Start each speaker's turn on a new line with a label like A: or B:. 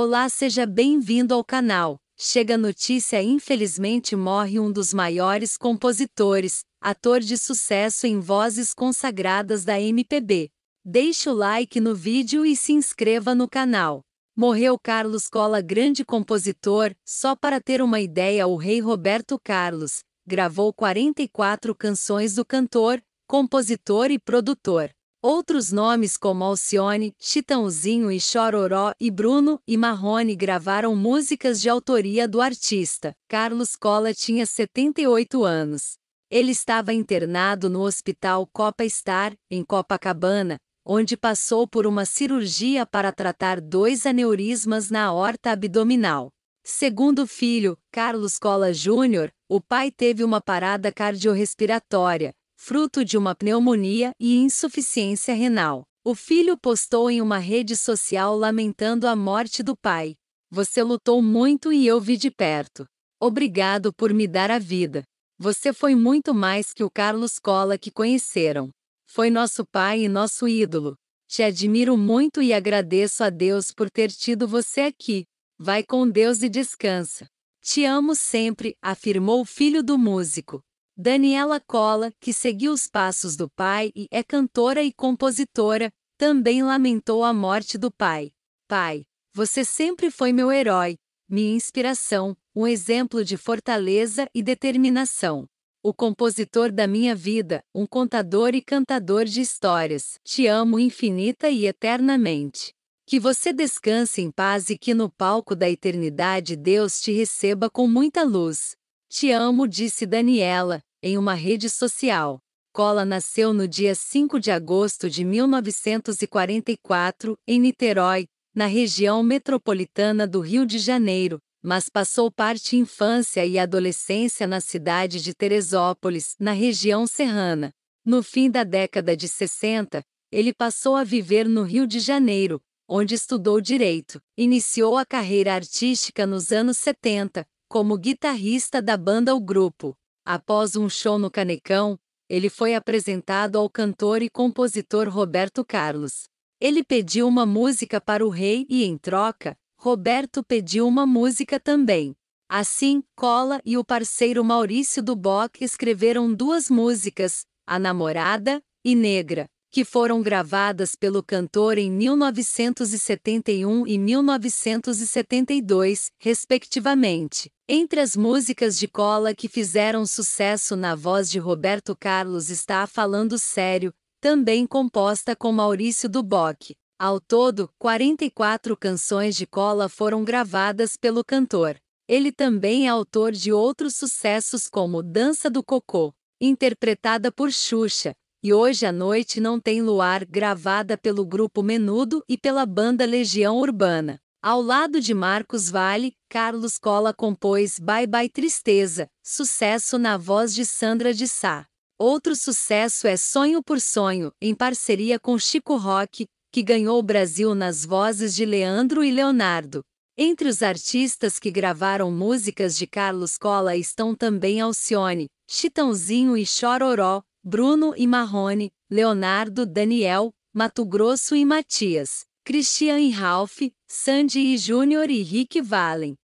A: Olá, seja bem-vindo ao canal. Chega a notícia: infelizmente morre um dos maiores compositores, ator de sucesso em vozes consagradas da MPB. Deixe o like no vídeo e se inscreva no canal. Morreu Carlos Cola, grande compositor, só para ter uma ideia, o rei Roberto Carlos gravou 44 canções do cantor, compositor e produtor. Outros nomes como Alcione, Chitãozinho e Chororó e Bruno e Marrone gravaram músicas de autoria do artista. Carlos Cola tinha 78 anos. Ele estava internado no Hospital Copa Star, em Copacabana, onde passou por uma cirurgia para tratar dois aneurismas na horta abdominal. Segundo o filho, Carlos Cola Júnior, o pai teve uma parada cardiorrespiratória, fruto de uma pneumonia e insuficiência renal. O filho postou em uma rede social lamentando a morte do pai. Você lutou muito e eu vi de perto. Obrigado por me dar a vida. Você foi muito mais que o Carlos Cola que conheceram. Foi nosso pai e nosso ídolo. Te admiro muito e agradeço a Deus por ter tido você aqui. Vai com Deus e descansa. Te amo sempre, afirmou o filho do músico. Daniela Cola, que seguiu os passos do pai e é cantora e compositora, também lamentou a morte do pai. Pai, você sempre foi meu herói, minha inspiração, um exemplo de fortaleza e determinação. O compositor da minha vida, um contador e cantador de histórias, te amo infinita e eternamente. Que você descanse em paz e que no palco da eternidade Deus te receba com muita luz. Te amo, disse Daniela, em uma rede social. Cola nasceu no dia 5 de agosto de 1944, em Niterói, na região metropolitana do Rio de Janeiro, mas passou parte infância e adolescência na cidade de Teresópolis, na região serrana. No fim da década de 60, ele passou a viver no Rio de Janeiro, onde estudou direito. Iniciou a carreira artística nos anos 70, como guitarrista da banda O Grupo. Após um show no Canecão, ele foi apresentado ao cantor e compositor Roberto Carlos. Ele pediu uma música para o rei e, em troca, Roberto pediu uma música também. Assim, Cola e o parceiro Maurício Duboc escreveram duas músicas, A Namorada e Negra que foram gravadas pelo cantor em 1971 e 1972, respectivamente. Entre as músicas de cola que fizeram sucesso na voz de Roberto Carlos está Falando Sério, também composta com Maurício Duboc. Ao todo, 44 canções de cola foram gravadas pelo cantor. Ele também é autor de outros sucessos como Dança do Cocô, interpretada por Xuxa, e hoje à noite não tem luar gravada pelo grupo Menudo e pela banda Legião Urbana. Ao lado de Marcos Vale, Carlos Cola compôs Bye Bye Tristeza, sucesso na voz de Sandra de Sá. Outro sucesso é Sonho por Sonho, em parceria com Chico Rock, que ganhou o Brasil nas vozes de Leandro e Leonardo. Entre os artistas que gravaram músicas de Carlos Cola estão também Alcione, Chitãozinho e Chororó, Bruno e Marrone, Leonardo, Daniel, Mato Grosso e Matias, Cristian e Ralph, Sandy e Júnior e Rick Valen,